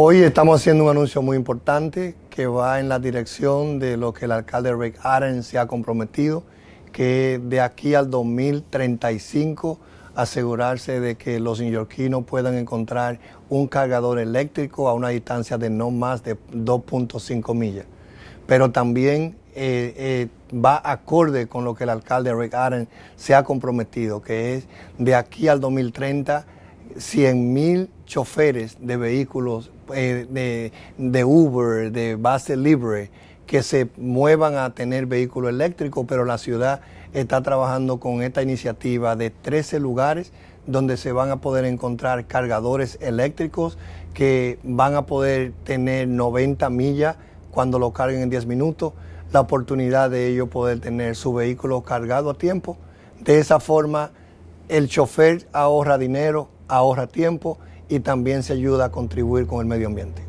Hoy estamos haciendo un anuncio muy importante que va en la dirección de lo que el alcalde Rick Aren se ha comprometido, que de aquí al 2035 asegurarse de que los neoyorquinos puedan encontrar un cargador eléctrico a una distancia de no más de 2.5 millas. Pero también eh, eh, va acorde con lo que el alcalde Rick Arendt se ha comprometido, que es de aquí al 2030 100 mil choferes de vehículos eh, de, Uber, de base libre, que se muevan a tener vehículo eléctrico, pero la ciudad está trabajando con esta iniciativa de 13 lugares donde se van a poder encontrar cargadores eléctricos que van a poder tener 90 millas cuando lo carguen en 10 minutos, la oportunidad de ellos poder tener su vehículo cargado a tiempo. De esa forma, el chofer ahorra dinero, ahorra tiempo y también se ayuda a contribuir con el medio ambiente.